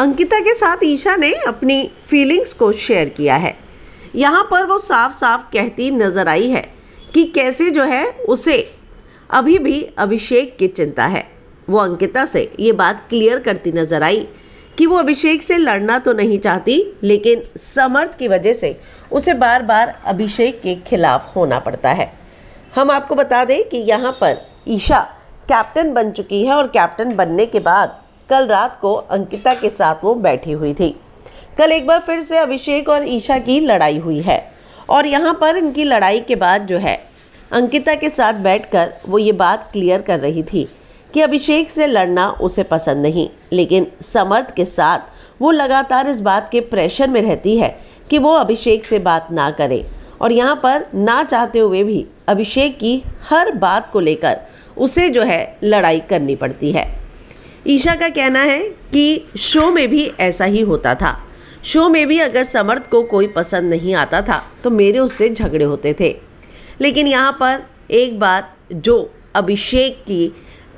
अंकिता के साथ ईशा ने अपनी फीलिंग्स को शेयर किया है यहाँ पर वो साफ साफ कहती नज़र आई है कि कैसे जो है उसे अभी भी अभिषेक की चिंता है वो अंकिता से ये बात क्लियर करती नज़र आई कि वो अभिषेक से लड़ना तो नहीं चाहती लेकिन समर्थ की वजह से उसे बार बार अभिषेक के खिलाफ होना पड़ता है हम आपको बता दें कि यहाँ पर ईशा कैप्टन बन चुकी है और कैप्टन बनने के बाद कल रात को अंकिता के साथ वो बैठी हुई थी कल एक बार फिर से अभिषेक और ईशा की लड़ाई हुई है और यहाँ पर इनकी लड़ाई के बाद जो है अंकिता के साथ बैठकर वो ये बात क्लियर कर रही थी कि अभिषेक से लड़ना उसे पसंद नहीं लेकिन समर्थ के साथ वो लगातार इस बात के प्रेशर में रहती है कि वो अभिषेक से बात ना करे और यहाँ पर ना चाहते हुए भी अभिषेक की हर बात को लेकर उसे जो है लड़ाई करनी पड़ती है ईशा का कहना है कि शो में भी ऐसा ही होता था शो में भी अगर समर्थ को कोई पसंद नहीं आता था तो मेरे उससे झगड़े होते थे लेकिन यहाँ पर एक बात जो अभिषेक की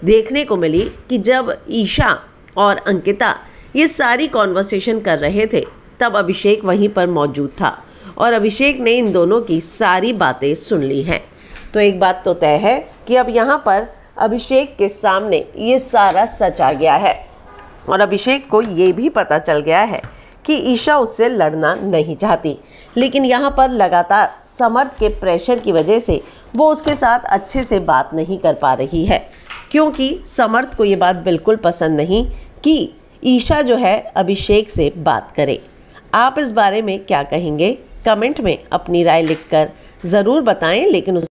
देखने को मिली कि जब ईशा और अंकिता ये सारी कॉन्वर्सेशन कर रहे थे तब अभिषेक वहीं पर मौजूद था और अभिषेक ने इन दोनों की सारी बातें सुन ली हैं तो एक बात तो तय है कि अब यहाँ पर अभिषेक के सामने ये सारा सच आ गया है और अभिषेक को ये भी पता चल गया है कि ईशा उससे लड़ना नहीं चाहती लेकिन यहाँ पर लगातार समर्थ के प्रेशर की वजह से वो उसके साथ अच्छे से बात नहीं कर पा रही है क्योंकि समर्थ को ये बात बिल्कुल पसंद नहीं कि ईशा जो है अभिषेक से बात करे आप इस बारे में क्या कहेंगे कमेंट में अपनी राय लिखकर ज़रूर बताएं लेकिन उस